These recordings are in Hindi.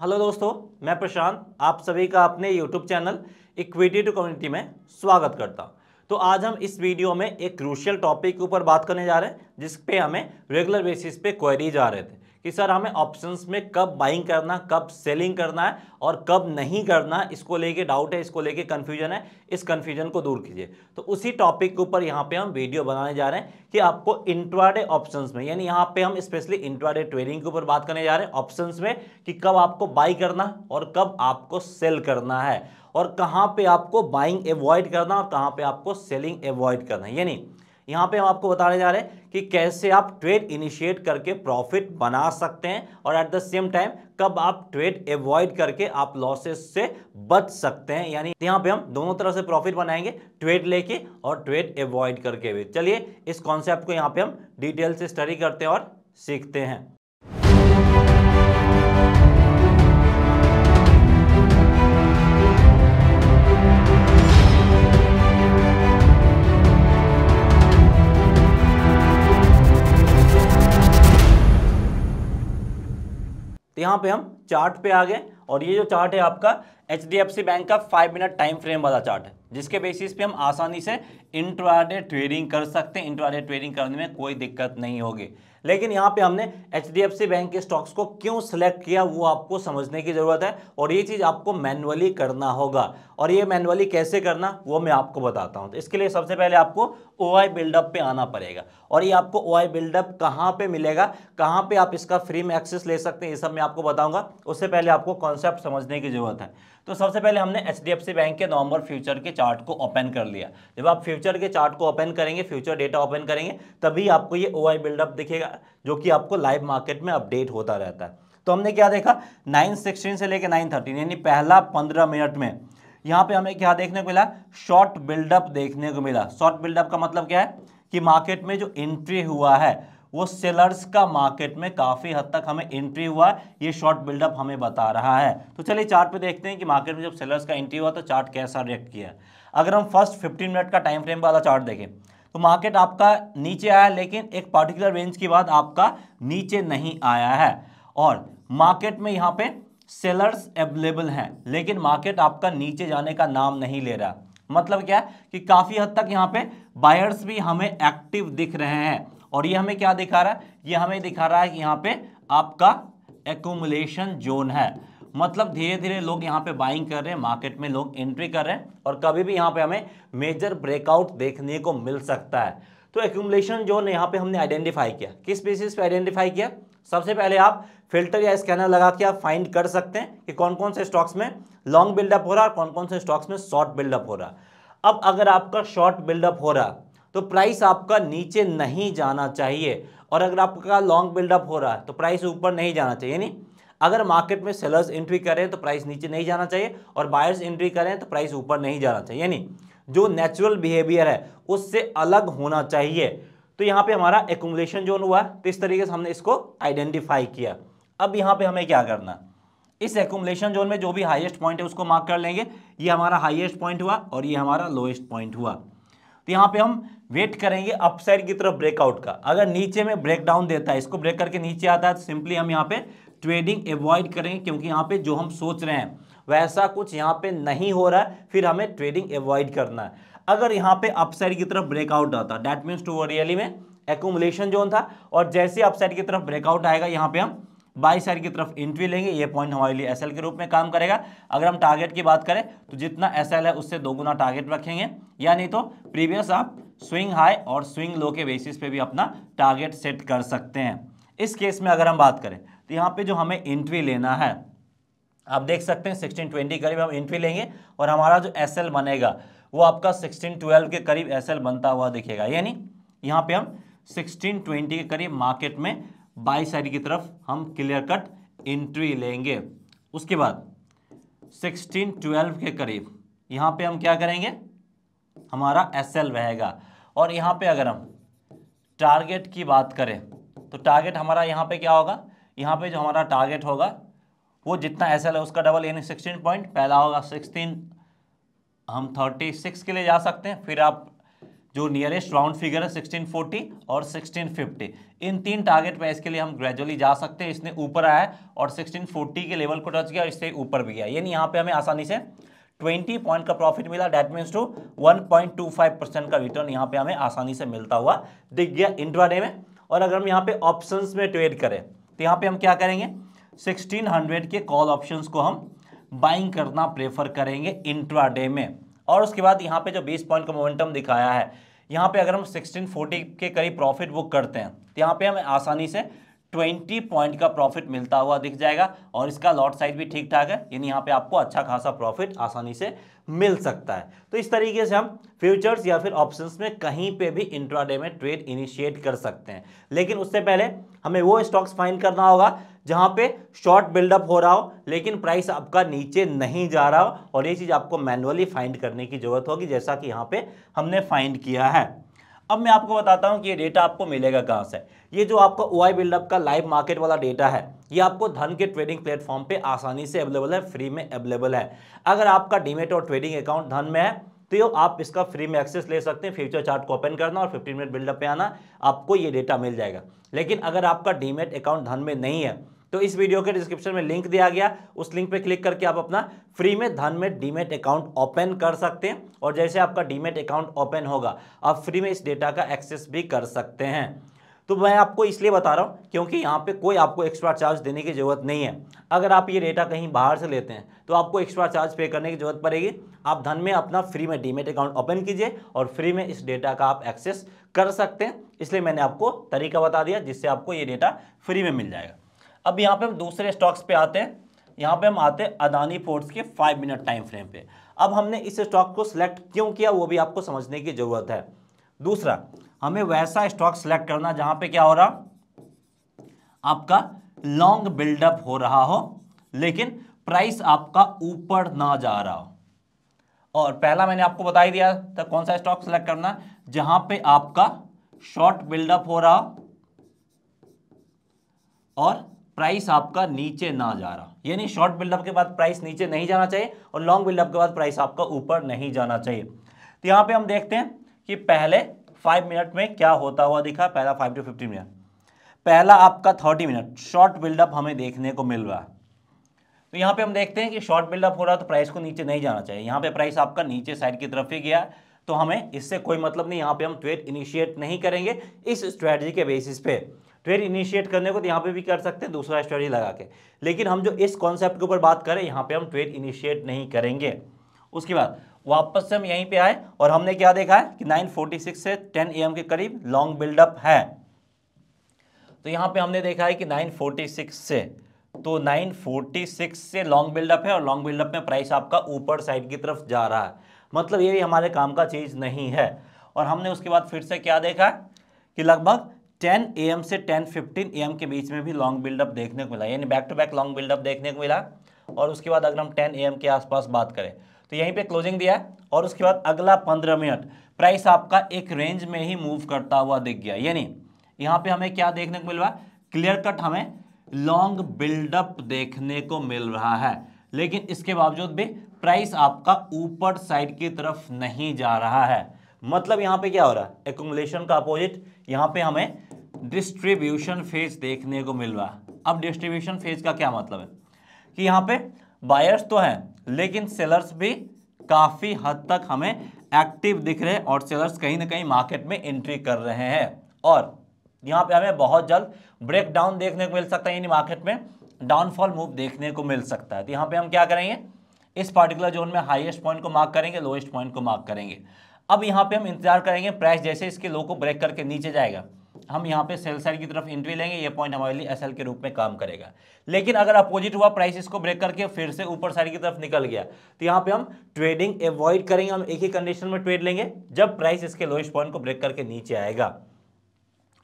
हेलो दोस्तों मैं प्रशांत आप सभी का अपने YouTube channel equity to community में स्वागत करता हूँ तो आज हम इस वीडियो में एक क्रूशियल टॉपिक के ऊपर बात करने जा रहे हैं जिस पे हमें रेगुलर बेसिस पे क्वेरीज आ रहे थे कि सर हमें ऑप्शंस में कब बाइंग करना कब सेलिंग करना है और कब नहीं करना इसको लेके डाउट है इसको लेके कन्फ्यूजन है इस कन्फ्यूजन को दूर कीजिए तो उसी टॉपिक के ऊपर यहाँ पे हम वीडियो बनाने जा रहे हैं कि आपको इंट्राडे ऑप्शंस में यानी यहाँ पे हम स्पेशली इंट्राडे ट्रेडिंग के ऊपर बात करने जा रहे हैं ऑप्शन में कि कब आपको बाई करना और कब आपको सेल करना है और कहाँ पर आपको बाइंग एवॉइड करना और कहाँ पर आपको सेलिंग एवॉइड करना है यानी यहाँ पे हम आपको बताने जा रहे हैं कि कैसे आप ट्रेड इनिशिएट करके प्रॉफिट बना सकते हैं और एट द सेम टाइम कब आप ट्रेड एवॉइड करके आप लॉसेस से बच सकते हैं यानी यहाँ पे हम दोनों तरह से प्रॉफिट बनाएंगे ट्रेड लेके और ट्रेड एवॉइड करके भी चलिए इस कॉन्सेप्ट को यहाँ पे हम डिटेल से स्टडी करते हैं और सीखते हैं यहां पे हम चार्ट पे आ गए और ये जो चार्ट है आपका एच बैंक का फाइव मिनट टाइम फ्रेम वाला चार्ट है जिसके बेसिस पे हम आसानी से इंट्राडे ट्रेडिंग कर सकते हैं इंट्राडे ट्रेडिंग करने में कोई दिक्कत नहीं होगी लेकिन यहाँ पे हमने एच बैंक के स्टॉक्स को क्यों सिलेक्ट किया वो आपको समझने की ज़रूरत है और ये चीज़ आपको मैनुअली करना होगा और ये मैनुअली कैसे करना वो मैं आपको बताता हूँ तो इसके लिए सबसे पहले आपको ओ आई बिल्डअप पे आना पड़ेगा और ये आपको ओ आई बिल्डअप कहाँ पे मिलेगा कहाँ पे आप इसका फ्री में एक्सेस ले सकते हैं ये सब मैं आपको बताऊँगा उससे पहले आपको कौन कॉन्सेप्ट समझने की ज़रूरत है तो सबसे पहले हमने एच बैंक के नवंबर फ्यूचर के चार्ट को ओपन कर लिया जब आप फ्यूचर के चार्ट को ओपन करेंगे फ्यूचर डेटा ओपन करेंगे तभी आपको ये ओ बिल्डअप दिखेगा जो कि आपको लाइव मार्केट में अपडेट होता रहता है तो हमने क्या देखा नाइन सिक्सटीन से लेकर नाइन थर्टीन यानी पहला पंद्रह मिनट में यहाँ पे हमें क्या देखने को मिला शॉर्ट बिल्डअप देखने को मिला शॉर्ट बिल्डअप का मतलब क्या है कि मार्केट में जो एंट्री हुआ है वो सेलर्स का मार्केट में काफ़ी हद तक हमें एंट्री हुआ ये शॉर्ट बिल्डअप हमें बता रहा है तो चलिए चार्ट पे देखते हैं कि मार्केट में जब सेलर्स का एंट्री हुआ तो चार्ट कैसा रिएक्ट किया अगर हम फर्स्ट फिफ्टीन मिनट का टाइम फ्रेम वाला चार्ट देखें तो मार्केट आपका नीचे आया लेकिन एक पार्टिकुलर रेंज के बाद आपका नीचे नहीं आया है और मार्केट में यहाँ पे सेलर्स अवेलेबल हैं लेकिन मार्केट आपका नीचे जाने का नाम नहीं ले रहा मतलब क्या है कि काफ़ी हद तक यहाँ पे बायर्स भी हमें एक्टिव दिख रहे हैं और ये हमें क्या दिखा रहा है ये हमें दिखा रहा है कि यहाँ पे आपका एकोमुलेशन जोन है मतलब धीरे धीरे लोग यहाँ पे बाइंग कर रहे हैं मार्केट में लोग एंट्री कर रहे हैं और कभी भी यहाँ पे हमें मेजर ब्रेकआउट देखने को मिल सकता है तो एक्यूमुलेशन जोन यहाँ पे हमने आइडेंटिफाई किया किस बेसिस पे आइडेंटिफाई किया सबसे पहले आप फिल्टर या स्कैनर लगा के आप फाइंड कर सकते हैं कि कौन कौन से स्टॉक्स में लॉन्ग बिल्डअप हो रहा है और कौन कौन से स्टॉक्स में शॉर्ट बिल्डअप हो रहा है अब अगर आपका शॉर्ट बिल्डअप हो रहा तो प्राइस आपका नीचे नहीं जाना चाहिए और अगर आपका लॉन्ग बिल्डअप हो रहा है तो प्राइस ऊपर नहीं जाना चाहिए यानी अगर मार्केट में सेलर्स एंट्री करें तो प्राइस नीचे नहीं जाना चाहिए और बायर्स एंट्री करें तो प्राइस ऊपर नहीं जाना चाहिए यानी जो नेचुरल बिहेवियर है उससे अलग होना चाहिए तो यहाँ पे हमारा एकोमोडेशन जोन हुआ तो इस तरीके से हमने इसको आइडेंटिफाई किया अब यहाँ पे हमें क्या करना इस एकोमोडेशन जोन में जो भी हाईएस्ट पॉइंट है उसको मार्क कर लेंगे ये हमारा हाईएस्ट पॉइंट हुआ और ये हमारा लोएस्ट पॉइंट हुआ तो यहाँ पे हम वेट करेंगे अपसाइड की तरफ ब्रेकआउट का अगर नीचे में ब्रेकडाउन देता है इसको ब्रेक करके नीचे आता है तो सिंपली हम यहाँ पे ट्रेडिंग एवॉइड करेंगे क्योंकि यहाँ पे जो हम सोच रहे हैं वैसा कुछ यहाँ पे नहीं हो रहा है फिर हमें ट्रेडिंग एवॉइड करना है अगर यहाँ पे अपसाइड की तरफ ब्रेकआउट आता डैट मीन्स टू रियली में एकोमुलेशन जोन था और जैसे अपसाइड की तरफ ब्रेकआउट आएगा यहाँ पे हम बाई साइड की तरफ एंट्री लेंगे ये पॉइंट हमारे लिए एसएल के रूप में काम करेगा अगर हम टारगेट की बात करें तो जितना एसएल है उससे दोगुना टारगेट रखेंगे या नहीं तो प्रीवियस आप स्विंग हाई और स्विंग लो के बेसिस पे भी अपना टारगेट सेट कर सकते हैं इस केस में अगर हम बात करें तो यहाँ पे जो हमें एंट्री लेना है आप देख सकते हैं सिक्सटीन ट्वेंटी करीब हम एंट्री लेंगे और हमारा जो एस एल बनेगा वो आपका सिक्सटीन ट्वेल्व के करीब एस एल बनता हुआ दिखेगा यानी यहाँ पे हम सिक्सटीन ट्वेंटी के करीब मार्केट में बाई साइड की तरफ हम क्लियर कट इंट्री लेंगे उसके बाद सिक्सटीन ट्वेल्व के करीब यहाँ पे हम क्या करेंगे हमारा एस एल रहेगा और यहाँ पे अगर हम टारगेट की बात करें तो टारगेट हमारा यहाँ पे क्या होगा यहाँ पे जो हमारा टारगेट होगा वो जितना एस एल है उसका डबल यानी सिक्सटीन पॉइंट पहला होगा सिक्सटीन हम थर्टी सिक्स के लिए जा सकते हैं फिर आप जो नियरेस्ट राउंड फिगर है सिक्सटीन फोर्टी और सिक्सटीन फिफ्टी इन तीन टारगेट पर इसके लिए हम ग्रेजुअली जा सकते हैं इसने ऊपर आया और सिक्सटीन फोर्टी के लेवल को टच किया और इससे ऊपर भी गया यानी यहाँ पे हमें आसानी से 20 पॉइंट का प्रॉफिट मिला डेट मीन्स टू 1.25 परसेंट का रिटर्न यहाँ पे हमें आसानी से मिलता हुआ दिख गया इंट्राडे में और अगर हम यहाँ पे ऑप्शंस में ट्रेड करें तो यहाँ पे हम क्या करेंगे 1600 के कॉल ऑप्शंस को हम बाइंग करना प्रेफर करेंगे इंट्राडे में और उसके बाद यहाँ पे जो 20 पॉइंट का मोमेंटम दिखाया है यहाँ पे अगर हम 1640 के करीब प्रॉफिट बुक करते हैं तो यहाँ पे हमें आसानी से ट्वेंटी पॉइंट का प्रॉफिट मिलता हुआ दिख जाएगा और इसका लॉट साइज भी ठीक ठाक है यानी यहाँ पे आपको अच्छा खासा प्रॉफिट आसानी से मिल सकता है तो इस तरीके से हम फ्यूचर्स या फिर ऑप्शंस में कहीं पे भी इंट्राडे में ट्रेड इनिशिएट कर सकते हैं लेकिन उससे पहले हमें वो स्टॉक्स फाइंड करना होगा जहाँ पे शॉर्ट बिल्डअप हो रहा हो लेकिन प्राइस आपका नीचे नहीं जा रहा हो और ये चीज़ आपको मैनुअली फाइंड करने की ज़रूरत होगी जैसा कि यहाँ पे हमने फाइंड किया है अब मैं आपको बताता हूँ कि ये डेटा आपको मिलेगा कहाँ से ये जो आपका ओ आई बिल्डअप का लाइव मार्केट वाला डेटा है ये आपको धन के ट्रेडिंग प्लेटफॉर्म पे आसानी से अवेलेबल है फ्री में अवेलेबल है अगर आपका डीमेट और ट्रेडिंग अकाउंट धन में है तो ये आप इसका फ्री में एक्सेस ले सकते हैं फ्यूचर चार्ट को ओपन करना और 15 मिनट बिल्डअप पे आना आपको ये डेटा मिल जाएगा लेकिन अगर आपका डीमेट अकाउंट धन में नहीं है तो इस वीडियो के डिस्क्रिप्शन में लिंक दिया गया उस लिंक पे क्लिक करके आप अपना फ्री में धन में डीमेट अकाउंट ओपन कर सकते हैं और जैसे आपका डीमेट अकाउंट ओपन होगा आप फ्री में इस डेटा का एक्सेस भी कर सकते हैं तो मैं आपको इसलिए बता रहा हूँ क्योंकि यहाँ पे कोई आपको एक्स्ट्रा चार्ज देने की ज़रूरत नहीं है अगर आप ये डेटा कहीं बाहर से लेते हैं तो आपको एक्स्ट्रा चार्ज पे करने की ज़रूरत पड़ेगी आप धन में अपना फ्री में डीमेट अकाउंट ओपन कीजिए और फ्री में इस डेटा का आप एक्सेस कर सकते हैं इसलिए मैंने आपको तरीका बता दिया जिससे आपको ये डेटा फ्री में मिल जाएगा अब यहाँ पे हम दूसरे स्टॉक्स पे आते हैं यहाँ पे हम आते हैं अदानी फोर्ट्स के फाइव मिनट टाइम फ्रेम पे अब हमने इस स्टॉक को सिलेक्ट क्यों किया वो भी आपको समझने की ज़रूरत है दूसरा हमें वैसा स्टॉक सिलेक्ट करना जहाँ पे क्या हो रहा आपका लॉन्ग बिल्डअप हो रहा हो लेकिन प्राइस आपका ऊपर ना जा रहा हो और पहला मैंने आपको बता ही दिया था कौन सा स्टॉक सिलेक्ट करना जहां पे आपका शॉर्ट बिल्डअप हो रहा हो और प्राइस आपका नीचे ना जा रहा यानी शॉर्ट बिल्डअप के बाद प्राइस नीचे नहीं जाना चाहिए और लॉन्ग बिल्डअप के बाद प्राइस आपका ऊपर नहीं जाना चाहिए तो यहाँ पे हम देखते हैं कि पहले फाइव मिनट में क्या होता हुआ दिखा पहला फाइव टू फिफ्टी मिनट पहला आपका थर्टी मिनट शॉर्ट बिल्डअप हमें देखने को मिल रहा है तो यहाँ पे हम देखते हैं कि शॉर्ट बिल्डअप हो रहा है तो प्राइस को नीचे नहीं जाना चाहिए यहाँ पे प्राइस आपका नीचे साइड की तरफ ही गया तो हमें इससे कोई मतलब नहीं यहाँ पे हम ट्वेट इनिशिएट नहीं करेंगे इस स्ट्रैटेजी के बेसिस पे फिर इनिशिएट करने को तो यहाँ पे भी कर सकते हैं दूसरा स्टोरी लगा के लेकिन हम जो इस कॉन्सेप्ट के ऊपर बात करें यहाँ पे हम ट्रेड इनिशिएट नहीं करेंगे उसके बाद वापस से हम यहीं पे आए और हमने क्या देखा है कि 9:46 से 10 एम के करीब लॉन्ग बिल्डअप है तो यहाँ पे हमने देखा है कि 9:46 से तो 9:46 से लॉन्ग बिल्डअप है और लॉन्ग बिल्डअप में प्राइस आपका ऊपर साइड की तरफ जा रहा है मतलब ये भी हमारे काम का चीज़ नहीं है और हमने उसके बाद फिर से क्या देखा कि लगभग ए एम से फिफ्टीन ए एम के बीच में भी लॉन्ग बिल्डअप देखने को मिला यानी back to back long buildup देखने को मिला और उसके बाद अगर हम ए एम के आसपास बात करें तो यहीं पे क्लोजिंग दिया है और उसके बाद अगला पंद्रह मिनट प्राइस आपका एक रेंज में ही मूव करता हुआ दिख गया यानी यहाँ पे हमें क्या देखने को मिल रहा क्लियर कट हमें लॉन्ग बिल्डअप देखने को मिल रहा है लेकिन इसके बावजूद भी प्राइस आपका ऊपर साइड की तरफ नहीं जा रहा है मतलब यहाँ पे क्या हो रहा है एकोमोलेशन का अपोजिट यहाँ पे हमें डिस्ट्रीब्यूशन फेज देखने को मिल रहा है अब डिस्ट्रीब्यूशन फेज का क्या मतलब है कि यहाँ पे बायर्स तो हैं लेकिन सेलर्स भी काफ़ी हद तक हमें एक्टिव दिख रहे हैं और सेलर्स कहीं ना कहीं मार्केट में एंट्री कर रहे हैं और यहाँ पे हमें बहुत जल्द ब्रेक डाउन देखने को मिल सकता है यानी मार्केट में डाउनफॉल मूव देखने को मिल सकता है तो यहाँ पे हम क्या करेंगे इस पार्टिकुलर जोन में हाईएस्ट पॉइंट को मार्क करेंगे लोएस्ट पॉइंट को मार्क करेंगे अब यहाँ पर हम इंतजार करेंगे प्राइस जैसे इसके लो को ब्रेक करके नीचे जाएगा हम यहाँ पे सेल साइड की तरफ एंट्री लेंगे ये पॉइंट हमारे लिए एसएल के रूप में काम करेगा लेकिन अगर अपोजिट हुआ प्राइस इसको ब्रेक करके फिर से ऊपर साइड की तरफ निकल गया तो यहाँ पे हम ट्रेडिंग अवॉइड करेंगे हम एक ही कंडीशन में ट्रेड लेंगे जब प्राइस इसके लोएस्ट पॉइंट को ब्रेक करके नीचे आएगा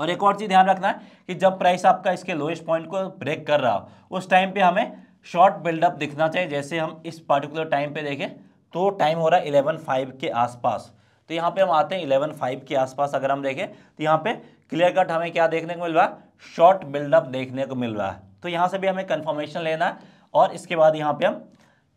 और एक और चीज़ ध्यान रखना है कि जब प्राइस आपका इसके लोएस्ट पॉइंट को ब्रेक कर रहा हो उस टाइम पर हमें शॉर्ट बिल्डअप दिखना चाहिए जैसे हम इस पर्टिकुलर टाइम पर देखें तो टाइम हो रहा है इलेवन फाइव के आसपास तो यहाँ पे हम आते हैं इलेवन फाइव के आसपास अगर हम देखें तो यहाँ पे क्लियर कट हमें क्या देखने को मिल रहा है शॉर्ट बिल्डअप देखने को मिल रहा है तो यहाँ से भी हमें कन्फर्मेशन लेना है और इसके बाद यहाँ पे हम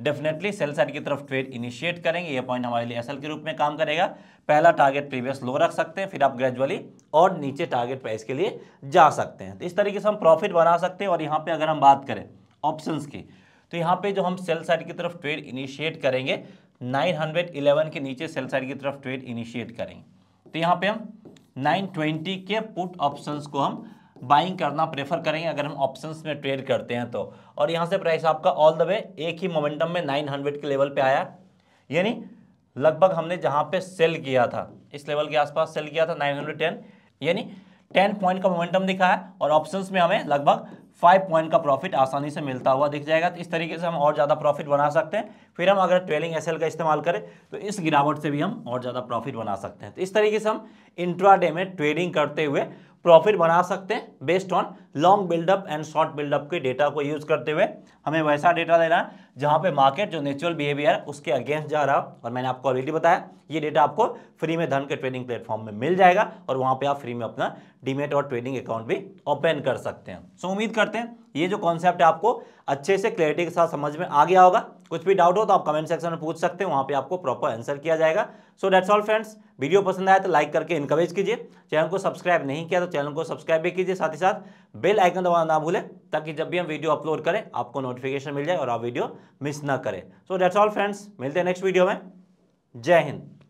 डेफिनेटली सेल साइड की तरफ ट्रेड इनिशिएट करेंगे ये पॉइंट हमारे लिए एसएल के रूप में काम करेगा पहला टारगेट प्रीवियस लो रख सकते हैं फिर आप ग्रेजुअली और नीचे टारगेट प्राइस के लिए जा सकते हैं तो इस तरीके से हम प्रॉफिट बना सकते हैं और यहाँ पे अगर हम बात करें ऑप्शंस की तो यहाँ पे जो हम सेल साइड की तरफ ट्रेड इनिशिएट करेंगे 911 के नीचे सेल साइड की तरफ ट्रेड इनिशिएट करेंगे तो यहाँ पे हम 920 के पुट ऑप्शंस को हम बाइंग करना प्रेफर करेंगे अगर हम ऑप्शंस में ट्रेड करते हैं तो और यहाँ से प्राइस आपका ऑल द वे एक ही मोमेंटम में 900 के लेवल पे आया यानी लगभग हमने जहाँ पे सेल किया था इस लेवल के आसपास सेल किया था नाइन यानी टेन पॉइंट का मोमेंटम दिखाया और ऑप्शन में हमें लगभग फाइव पॉइंट का प्रॉफिट आसानी से मिलता हुआ दिख जाएगा तो इस तरीके से हम और ज़्यादा प्रॉफिट बना सकते हैं फिर हम अगर ट्रेलिंग एसएल का इस्तेमाल करें तो इस गिरावट से भी हम और ज़्यादा प्रॉफिट बना सकते हैं तो इस तरीके से हम इंट्रा में ट्रेडिंग करते हुए प्रॉफिट बना सकते हैं based on long buildup and short buildup के डेटा को यूज़ करते हुए हमें वैसा डेटा देना है जहां पे मार्केट जो नेचुरल बिहेवियर है उसके अगेंस्ट जा रहा और मैंने आपको ऑलरेडी बताया ये डेटा आपको फ्री में धन के ट्रेडिंग प्लेटफॉर्म में मिल जाएगा और वहां पे आप फ्री में अपना डीमेट और ट्रेडिंग अकाउंट भी ओपन कर सकते हैं सो उम्मीद करते हैं ये जो कॉन्सेप्ट है आपको अच्छे से क्लैरिटी के साथ समझ में आ गया होगा कुछ भी डाउट हो तो आप कमेंट सेक्शन में पूछ सकते हैं वहां पर आपको प्रॉपर आंसर किया जाएगा so that's all friends video पसंद आया तो लाइक करके इनकरेज कीजिए चैनल को सब्सक्राइब नहीं किया तो चैनल को सब्सक्राइब भी कीजिए साथ ही साथ बेल आइकन दबाना ना भूलें ताकि जब भी हम वीडियो अपलोड करें आपको नोटिफिकेशन मिल जाए और आप वीडियो मिस ना करें सो डेट्स ऑल फ्रेंड्स मिलते हैं नेक्स्ट वीडियो में जय हिंद